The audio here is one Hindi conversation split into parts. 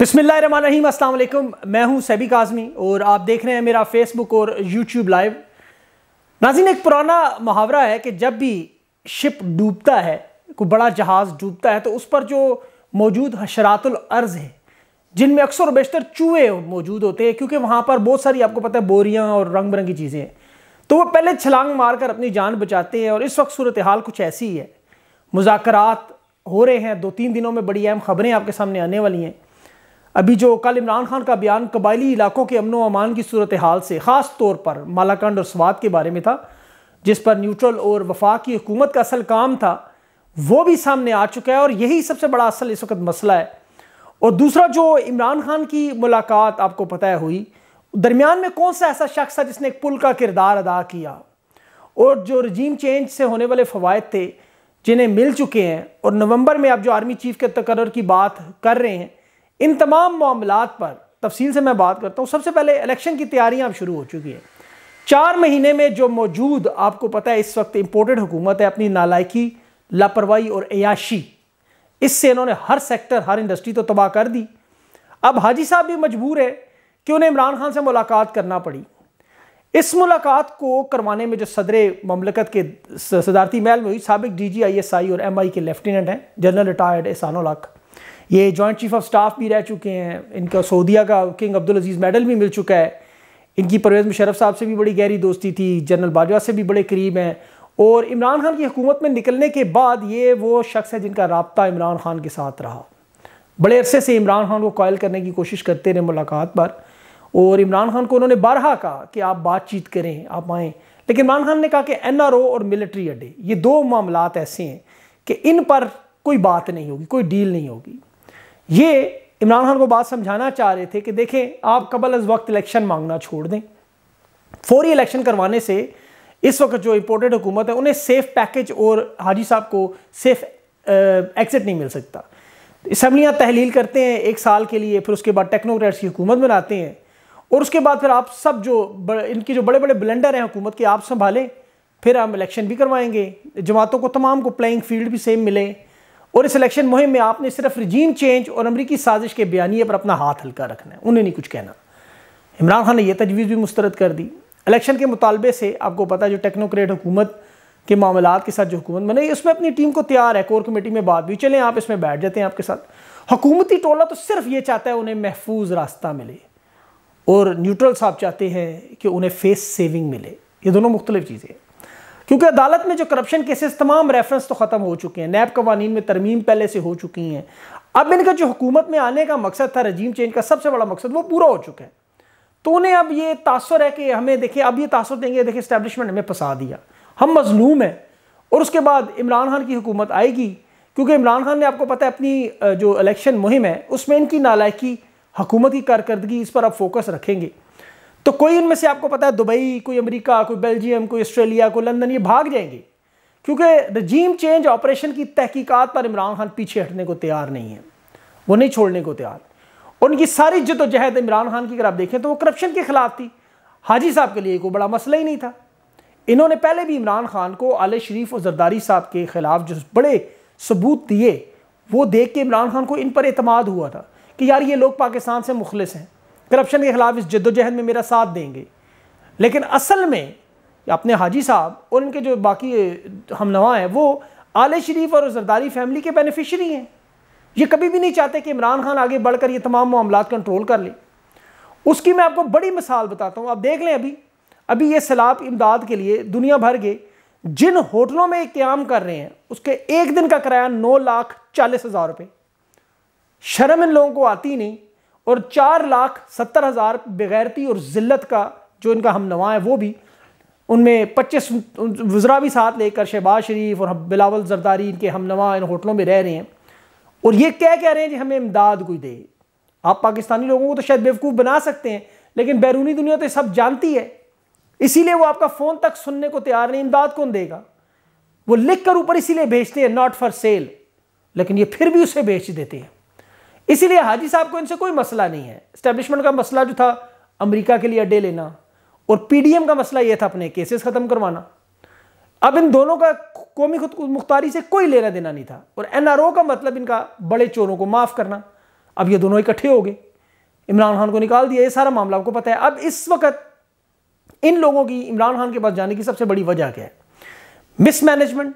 बिसमीम असल मैं हूं सैबिक आज़मी और आप देख रहे हैं मेरा फेसबुक और यूट्यूब लाइव नाजिन एक पुराना मुहावरा है कि जब भी शिप डूबता है कोई बड़ा जहाज़ डूबता है तो उस पर जो मौजूद हशरातुल अर्ज़ है जिनमें अक्सर बेशतर चूहे मौजूद होते हैं क्योंकि वहाँ पर बहुत सारी आपको पता है बोरियाँ और रंग बिरंगी चीज़ें हैं तो वह पहले छलांग मार कर अपनी जान बचाते हैं और इस वक्त सूरत हाल कुछ ऐसी ही है मुजाकर हो रहे हैं दो तीन दिनों में बड़ी अहम खबरें आपके सामने आने वाली हैं अभी जो कल इमरान खान का बयान कबायली इलाकों के अमन अमान की सूरत हाल से ख़ास तौर पर मालाकंड और स्वाद के बारे में था जिस पर न्यूट्रल और वफाक की हुकूमत का असल काम था वो भी सामने आ चुका है और यही सबसे बड़ा असल इस वक्त मसला है और दूसरा जो इमरान खान की मुलाकात आपको पता है हुई दरमियान में कौन सा ऐसा शख्स था जिसने एक पुल का किरदार अदा किया और जो रजीम चेंज से होने वाले फ़वाद थे जिन्हें मिल चुके हैं और नवंबर में आप जो आर्मी चीफ के तकर की बात कर रहे हैं इन तमाम मामलों पर तफसील से मैं बात करता हूँ सबसे पहले इलेक्शन की तैयारियाँ अब शुरू हो चुकी हैं चार महीने में जो मौजूद आपको पता है इस वक्त इम्पोर्टेड हुकूमत है अपनी नालायकी लापरवाही और अयाशी इससे इन्होंने हर सेक्टर हर इंडस्ट्री तो तबाह कर दी अब हाजी साहब भी मजबूर है कि उन्हें इमरान खान से मुलाकात करना पड़ी इस मुलाकात को करवाने में जो सदर ममलकत के सदारती महल में हुई सबक D G I S I और एम आई के लेफ्टिनेंट हैं जनरल रिटायर्ड एहसान ये जॉइंट चीफ ऑफ स्टाफ भी रह चुके हैं इनका सऊदिया का किंग अब्दुल अजीज़ मेडल भी मिल चुका है इनकी परवेज़ मुशरफ साहब से भी बड़ी गहरी दोस्ती थी जनरल बाजवा से भी बड़े करीब हैं और इमरान खान की हुकूमत में निकलने के बाद ये वो शख्स है जिनका रबता इमरान खान के साथ रहा बड़े अरसे से इमरान खान को कॉयल करने की कोशिश करते रहे मुलाकात पर और इमरान खान को उन्होंने बारहा कहा कि आप बातचीत करें आप आएँ लेकिन इमरान खान ने कहा कि एन आर ओ और मिलिट्री अड्डे ये दो मामला ऐसे हैं कि इन पर कोई बात नहीं होगी कोई डील नहीं होगी ये इमरान खान को बात समझाना चाह रहे थे कि देखें आप कबल अज वक्त इलेक्शन मांगना छोड़ दें फौरी इलेक्शन करवाने से इस वक्त जो इम्पोर्टेड हुकूमत है उन्हें सेफ पैकेज और हाजी साहब को सेफ एग्जिट नहीं मिल सकता असम्बलियाँ तहलील करते हैं एक साल के लिए फिर उसके बाद टेक्नोक्रेट्स की हुकूमत बनाते हैं और उसके बाद फिर आप सब जो इनके जो बड़े बड़े ब्लेंडर हैं हुकूमत के आप संभालें फिर हम इलेक्शन भी करवाएंगे जमातों को तमाम को प्लेइंग फील्ड भी सेम मिले और इस इलेक्शन मुहिम में आपने सिर्फ रिजीम चेंज और अमरीकी साजिश के बयानी पर अपना हाथ हल्का रखना है उन्हें नहीं कुछ कहना इमरान खान ने यह तजवीज़ भी मुस्तरद कर दी इलेक्शन के मुतालबे से आपको पता है जो टेक्नोक्रेट हुकूमत के मामला के साथ जो हुकूमत बनाई उसमें अपनी टीम को तैयार है कोर कमेटी में बात भी चलें आप इसमें बैठ जाते हैं आपके साथ हुकूमती टोला तो सिर्फ ये चाहता है उन्हें महफूज रास्ता मिले और न्यूट्रल साहब चाहते हैं कि उन्हें फेस सेविंग मिले ये दोनों मुख्तलिफ चीज़ें हैं क्योंकि अदालत में जो करप्शन केसेस तमाम रेफरेंस तो ख़त्म हो चुके हैं नैब कवानीन में तरमीम पहले से हो चुकी हैं अब इनका जो हुकूमत में आने का मकसद था रजीम चेंज का सबसे बड़ा मकसद वो पूरा हो चुका है तो उन्हें अब ये तासर है कि हमें देखिए अब ये तासर देंगे देखिए इस्टेबलिशमेंट हमें फंसा दिया हम मजलूम हैं और उसके बाद इमरान खान की हुकूमत आएगी क्योंकि इमरान खान ने आपको पता है अपनी जो इलेक्शन मुहिम है उसमें इनकी नालायकी हकूमती की कारकर्दगी इस पर आप फोकस रखेंगे तो कोई उनमें से आपको पता है दुबई कोई अमेरिका कोई बेल्जियम कोई ऑस्ट्रेलिया कोई लंदन ये भाग जाएंगे क्योंकि रजीम चेंज ऑपरेशन की तहकीकात पर इमरान खान पीछे हटने को तैयार नहीं है वो नहीं छोड़ने को तैयार उनकी सारी जदोजहद इमरान खान की अगर आप देखें तो वो करप्शन के खिलाफ थी हाजी साहब के लिए कोई बड़ा मसला ही नहीं था इन्होंने पहले भी इमरान खान को आल शरीफ और जरदारी साहब के खिलाफ जो बड़े सबूत दिए वो देख के इमरान खान को इन पर अतमाद हुआ था कि यार ये लोग पाकिस्तान से मुखलस हैं करप्शन के खिलाफ इस जद्दोजहद में मेरा साथ देंगे लेकिन असल में अपने हाजी साहब और इनके जो बाकी हमनवा हैं वो आल शरीफ और जरदारी फैमिली के बेनिफिशरी हैं ये कभी भी नहीं चाहते कि इमरान खान आगे बढ़कर ये तमाम मामला कंट्रोल कर ले उसकी मैं आपको बड़ी मिसाल बताता हूँ आप देख लें अभी अभी ये सैलाब इमदाद के लिए दुनिया भर के जिन होटलों में क्याम कर रहे हैं उसके एक दिन का किराया नौ लाख चालीस हज़ार रुपये शर्म इन लोगों को आती नहीं और चार लाख सत्तर हज़ार बगैरती और ज़िल्लत का जो इनका हम नवा है वो भी उनमें पच्चीस वज़रा भी साथ लेकर शहबाज शरीफ और बिलावल जरदारी इनके हम नवा इन होटलों में रह रहे हैं और ये क्या कह रहे हैं कि हमें इमदाद कोई दे आप पाकिस्तानी लोगों को तो शायद बेवकूफ़ बना सकते हैं लेकिन बैरूनी दुनिया तो सब जानती है इसीलिए वो आपका फ़ोन तक सुनने को तैयार नहीं इमदाद कौन देगा वो लिख कर ऊपर इसीलिए भेजते हैं नॉट फॉर सेल लेकिन ये फिर भी उसे बेच देते हैं इसीलिए हाजी साहब को इनसे कोई मसला नहीं है स्टैब्लिशमेंट का मसला जो था अमेरिका के लिए अड्डे लेना और पीडीएम का मसला यह था अपने केसेस ख़त्म करवाना अब इन दोनों का कौमी खुद मुख्तारी से कोई लेना देना नहीं था और एनआरओ का मतलब इनका बड़े चोरों को माफ़ करना अब ये दोनों इकट्ठे हो गए इमरान खान को निकाल दिया ये सारा मामला आपको पता है अब इस वक्त इन लोगों की इमरान खान के पास जाने की सबसे बड़ी वजह क्या है मिसमैनेजमेंट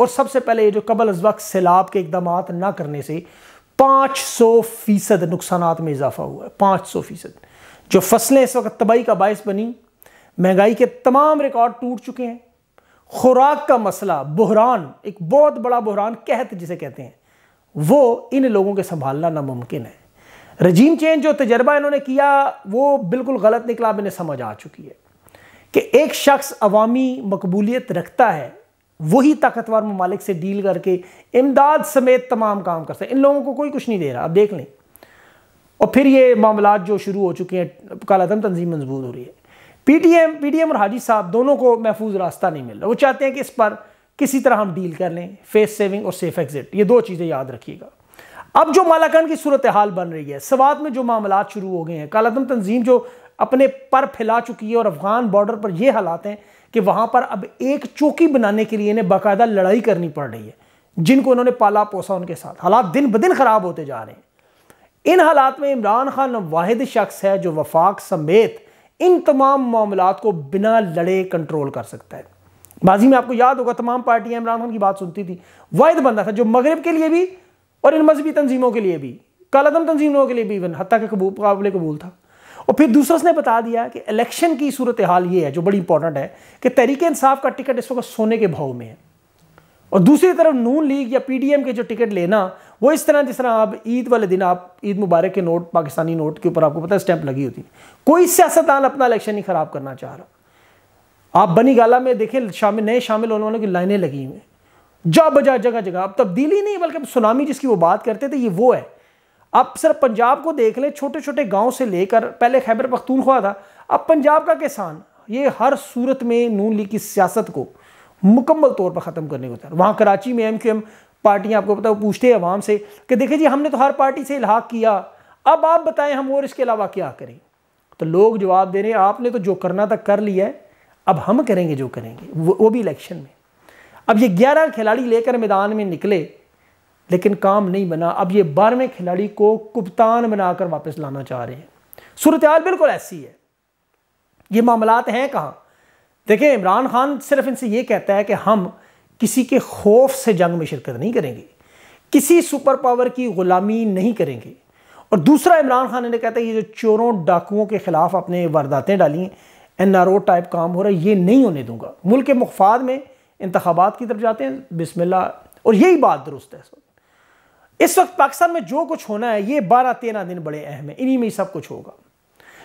और सबसे पहले ये जो कबल अज वक्त सैलाब के इकदाम ना करने से पाँच सौ फीसद नुकसान में इजाफा हुआ है पाँच सौ फीसद जो फसलें इस वक्त तबाही का बायस बनी महंगाई के तमाम रिकॉर्ड टूट चुके हैं खुराक का मसला बहरान एक बहुत बड़ा बहरान कहत जिसे कहते हैं वो इन लोगों के संभालना नामुमकिन है रजीम चेंज जो तजर्बा इन्होंने किया वो बिल्कुल गलत निकला मैंने समझ आ चुकी है कि एक शख्स अवामी मकबूलियत रखता है वही ताकतवर ममालिक से डील करके इमदाद समेत तमाम काम कर सकते इन लोगों को कोई कुछ नहीं दे रहा आप देख लें और फिर ये मामला जो शुरू हो चुके हैं कालादम तंजीम मजबूत हो रही है पीटीएम एम और हाजी साहब दोनों को महफूज रास्ता नहीं मिल रहा वो चाहते हैं कि इस पर किसी तरह हम डील कर लें फेस सेविंग और सेफ एग्जिट ये दो चीज़ें याद रखिएगा अब जो मालाकंड की सूरत हाल बन रही है सवात में जो मामला शुरू हो गए हैं कालादम तंजीम जो अपने पर फैला चुकी है और अफगान बॉर्डर पर ये हालात हैं कि वहाँ पर अब एक चौकी बनाने के लिए इन्हें बाकायदा लड़ाई करनी पड़ रही है जिनको उन्होंने पाला पोसा उनके साथ हालात दिन ब दिन ख़राब होते जा रहे हैं इन हालात में इमरान खान वाहिद शख्स है जो वफाक समेत इन तमाम मामला को बिना लड़े कंट्रोल कर सकता है बाजी में आपको याद होगा तमाम पार्टियां इमरान खान की बात सुनती थी वाहिद बंदा था जो मगरब के लिए भी और इन मजहबी तंजीमों के लिए भी कलदम तंजीमों के लिए भी इवन हती के कबूल काबिल कबूल था और फिर दूसरा उसने बता दिया कि इलेक्शन की सूरत हाल ये है जो बड़ी इंपॉर्टेंट है कि तहरीक इंसाफ का टिकट इस वक्त सोने के भाव में है और दूसरी तरफ नून लीग या पीडीएम के जो टिकट लेना वो इस तरह जिस तरह आप ईद वाले दिन आप ईद मुबारक के नोट पाकिस्तानी नोट के ऊपर आपको पता है स्टैंप लगी होती कोई सियासतदान अपना इलेक्शन ही ख़राब करना चाह रहा आप बनी गाला में देखें शामिल नए शामिल होने वालों की लाइनें लगी हुई हैं जा बजा जगह जगह अब तब्दीली नहीं बल्कि सुनामी जिसकी वो बात करते थे ये वो है अब सर पंजाब को देख लें छोटे छोटे गांव से लेकर पहले खैबर पख्तूनख्वा था अब पंजाब का किसान ये हर सूरत में नून लीग की सियासत को मुकम्मल तौर पर ख़त्म करने को तैयार वहाँ कराची में एम क्यू एम पार्टियाँ आपको पता पूछते हैं आवाम से कि देखिए जी हमने तो हर पार्टी से इलाहा किया अब आप बताएं हम और इसके अलावा क्या करें तो लोग जवाब दे रहे हैं आपने तो जो करना था कर लिया है अब हम करेंगे जो करेंगे वो, वो भी इलेक्शन में अब ये ग्यारह खिलाड़ी लेकर मैदान में निकले लेकिन काम नहीं बना अब ये बारहवें खिलाड़ी को कुप्तान बनाकर वापस लाना चाह रहे हैं सूरत बिल्कुल ऐसी है ये मामलात हैं कहाँ देखें इमरान खान सिर्फ इनसे ये कहता है कि हम किसी के खौफ से जंग में शिरकत नहीं करेंगे किसी सुपर पावर की गुलामी नहीं करेंगे और दूसरा इमरान खान ने कहता है ये जो चोरों डाकुओं के खिलाफ अपने वारदातें डाली हैं एन आर ओ टाइप काम हो रहा है ये नहीं होने दूंगा मुल्क के मुफाद में इंतबात की तरफ जाते हैं बिसमिल्ला और यही बात दुरुस्त है इस वक्त पाकिस्तान में जो कुछ होना है ये बारह तेरह दिन बड़े अहम है इन्हीं में ही सब कुछ होगा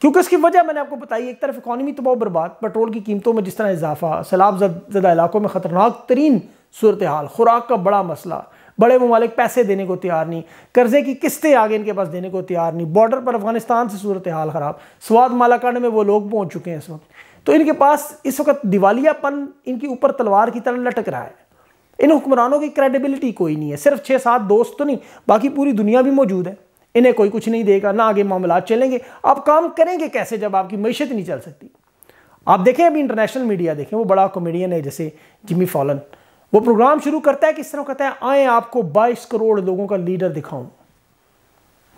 क्योंकि इसकी वजह मैंने आपको बताई एक तरफ इकानमी तो बहुत बर्बाद पेट्रोल की कीमतों में जिस तरह इजाफा सैलाब ज़्यादा इलाकों में ख़तरनाक तरीन सूरत हाल खुराक का बड़ा मसला बड़े ममालिक पैसे देने को तैयार नहीं कर्जे की किस्तें आगे इनके पास देने को तैयार नहीं बॉर्डर पर अफगानिस्तान से सूरत हाल ख़राब स्वाद मालाकांड में वो लोग पहुँच चुके हैं इस वक्त तो इनके पास इस वक्त दिवालियापन इनके ऊपर तलवार की तरह लटक रहा है इन हुक्मरानों की क्रेडिबिलिटी कोई नहीं है सिर्फ छः सात दोस्त तो नहीं बाकी पूरी दुनिया भी मौजूद है इन्हें कोई कुछ नहीं देगा ना आगे मामला चलेंगे आप काम करेंगे कैसे जब आपकी मीशत नहीं चल सकती आप देखें अभी इंटरनेशनल मीडिया देखें वो बड़ा कॉमेडियन है जैसे जिमी फॉलन वो प्रोग्राम शुरू करता है किस तरह कहता है आए आपको 22 करोड़ लोगों का लीडर दिखाऊं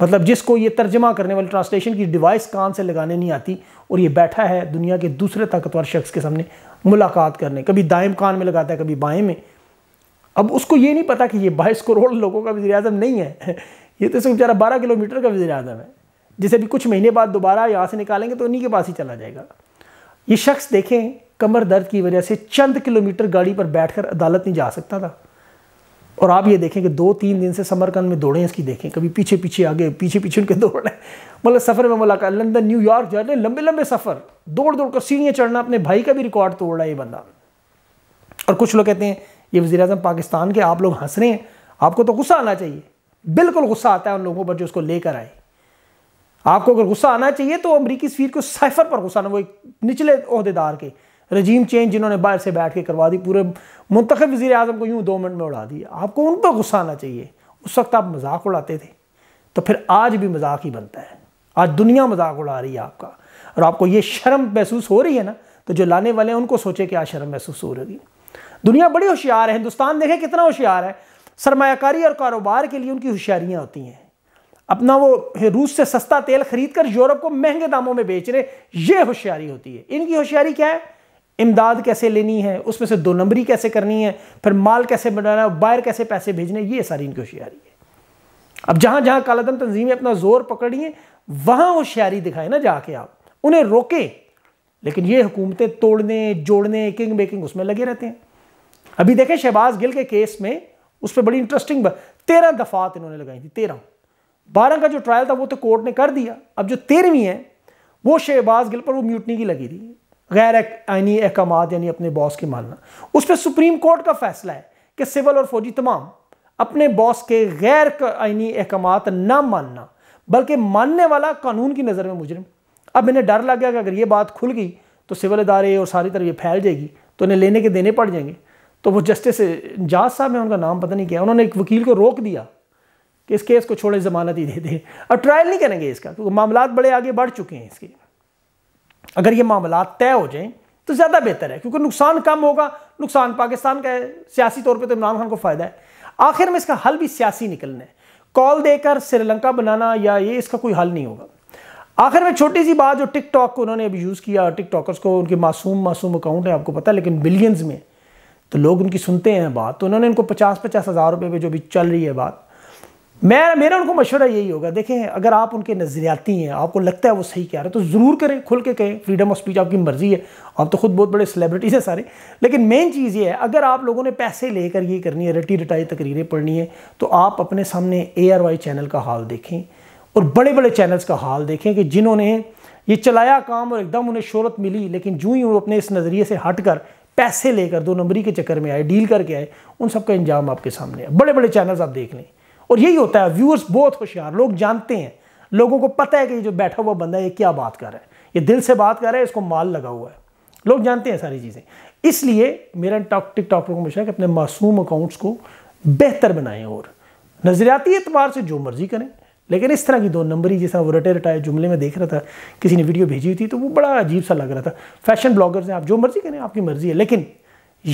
मतलब जिसको ये तर्जमा करने वाली ट्रांसलेशन की डिवाइस कान से लगाने नहीं आती और ये बैठा है दुनिया के दूसरे ताकतवर शख्स के सामने मुलाकात करने कभी दाएं कान में लगाता है कभी बाएं में अब उसको ये नहीं पता कि ये बाईस करोड़ लोगों का वजी अजम नहीं है ये तो सिर्फ बेचारा बारह किलोमीटर का वजी अजम है जिसे अभी कुछ महीने बाद दोबारा यहाँ से निकालेंगे तो उन्हीं के पास ही चला जाएगा ये शख्स देखें कमर दर्द की वजह से चंद किलोमीटर गाड़ी पर बैठकर अदालत नहीं जा सकता था और आप ये देखें कि दो तीन दिन से समरकंद में दौड़ें इसकी देखें कभी पीछे पीछे आगे पीछे पीछे उनके दौड़ रहे मतलब सफ़र में मुलाकात लंदन न्यूयॉर्क जा रहे लंबे लंबे सफ़र दौड़ दौड़ कर सीढ़ियाँ चढ़ना अपने भाई का भी रिकॉर्ड तोड़ रहा है ये बंदा और कुछ लोग कहते हैं ये वजी अजम पाकिस्तान के आप लोग हंस रहे हैं आपको तो गुस्सा आना चाहिए बिल्कुल गुस्सा आता है उन लोगों पर जो उसको लेकर आए आपको अगर गुस्सा आना चाहिए तो अमरीकी स्फीर को साइफर पर गुस्सा आना वो एक निचले अहदेदार के रजीम चेंज जिन्होंने बाहर से बैठ के करवा दी पूरे मुंतखब वजी अजम को यूँ दो मिनट में उड़ा दिया आपको उन पर गुस्सा आना चाहिए उस वक्त आप मजाक उड़ाते थे तो फिर आज भी मजाक ही बनता है आज दुनिया मजाक उड़ा रही है आपका और आपको ये शर्म महसूस हो रही है ना तो जो लाने वाले हैं उनको सोचे कि आज शर्म महसूस हो रही है दुनिया बड़ी होशियार है हिंदुस्तान देखें कितना होशियार है सरमाकारी और कारोबार के लिए उनकी होशियारियाँ होती हैं अपना वो रूस से सस्ता तेल खरीद कर यूरोप को महंगे दामों में बेच रहे ये होशियारी होती है इनकी होशियारी क्या है इमदाद कैसे लेनी है उसमें से दो नंबरी कैसे करनी है फिर माल कैसे बनाना है बाहर कैसे पैसे भेजने ये सारी इनकी होशियारी है अब जहाँ जहाँ कालादम तंजीमें अपना जोर पकड़िए वहाँ होशियारी दिखाए ना जाके आप उन्हें रोकें लेकिन ये हुकूमतें तोड़ने जोड़ने किंग मेकिंग उसमें लगे रहते हैं अभी देखें शहबाज गिल के केस में उस पर बड़ी इंटरेस्टिंग तेरह दफात इन्होंने लगाई थी तेरह बारह का जो ट्रायल था वो तो कोर्ट ने कर दिया अब जो तेरहवीं है वो शहबाज गिल पर वो म्यूटनी की लगी थी गैर आइनी अहकाम यानी अपने बॉस की मानना उस पर सुप्रीम कोर्ट का फैसला है कि सिविल और फौजी तमाम अपने बॉस के गैर आइनी अहकाम ना मानना बल्कि मानने वाला कानून की नज़र में मुजरम अब इन्हें डर लग गया कि अगर ये बात खुल गई तो सिविल इदारे और सारी तरफ ये फैल जाएगी तो इन्हें लेने के देने पड़ जाएंगे तो वो जस्टिस जाज साहब है उनका नाम पता नहीं क्या उन्होंने एक वकील को रोक दिया कि इस केस को छोड़े ज़मानत ही दे दे अब ट्रायल नहीं करेंगे इसका क्योंकि मामला बड़े आगे बढ़ चुके हैं इसके अगर ये मामला तय हो जाएं तो ज़्यादा बेहतर है क्योंकि नुकसान कम होगा नुकसान पाकिस्तान का है सियासी तौर पर तो इमरान खान को फ़ायदा है आखिर में इसका हल भी सियासी निकलना है कॉल देकर श्रीलंका बनाना या ये इसका कोई हल नहीं होगा आखिर में छोटी सी बात जो टिकटॉक को उन्होंने अभी यूज़ किया टिकटॉकर्स को उनके मासूम मासूम अकाउंट है आपको पता है लेकिन बिलियंस में तो लोग उनकी सुनते हैं बात तो उन्होंने उनको पचास पचास हज़ार रुपये में जो भी चल रही है बात मैं मेरा उनको मशवरा यही होगा देखें अगर आप उनके नज़रियाती हैं आपको लगता है वो सही कह रहे हैं तो ज़रूर करें खुल के कहें फ्रीडम ऑफ स्पीच आपकी मर्ज़ी है आप तो खुद बहुत बड़े सेलिब्रिटीज़ हैं सारे लेकिन मेन चीज़ ये है अगर आप लोगों ने पैसे लेकर ये करनी है रटी रटाई तकरीरें पढ़नी है तो आप अपने सामने ए आर वाई चैनल का हाल देखें और बड़े बड़े चैनल्स का हाल देखें कि जिन्होंने ये चलाया काम और एकदम उन्हें शहरत मिली लेकिन जूँ ही वो अपने इस नज़रिए से हट कर पैसे लेकर दो नंबरी के चक्कर में आए डील करके आए उन सब का इंजाम आपके सामने है बड़े बड़े चैनल्स आप देख लें और यही होता है व्यूअर्स बहुत होशियार लोग जानते हैं लोगों को पता है कि जो बैठा हुआ बंदा है ये क्या बात कर रहा है ये दिल से बात कर रहा है इसको माल लगा हुआ है लोग जानते हैं सारी चीज़ें इसलिए मेरा टिकटॉक को मशा कि अपने मासूम अकाउंट्स को बेहतर बनाएं और नज़रियाती एतबार से जो मर्ज़ी करें लेकिन इस तरह की दो नंबर ही जैसा वो रटे रटाए जुमले में देख रहा था किसी ने वीडियो भेजी हुई थी तो वो बड़ा अजीब सा लग रहा था फैशन ब्लॉगर्स हैं आप जो मर्जी करें आपकी मर्जी है लेकिन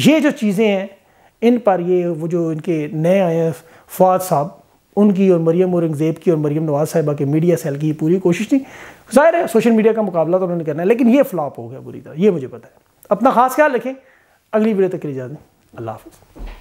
ये जो चीज़ें हैं इन पर ये वो जो इनके नए आए हैं फवाद साहब उनकी और मरियम औरंगज़ेब की और मरियम नवाज साहिबा के मीडिया सेल की पूरी कोशिश थी जाहिर है सोशल मीडिया का मुकाबला तो उन्होंने करना है लेकिन ये फ्लॉप हो गया बुरी तरह ये मुझे पता है अपना खास ख्याल रखें अगली वीडियो तक के लिए दें अल्लाह हाफ़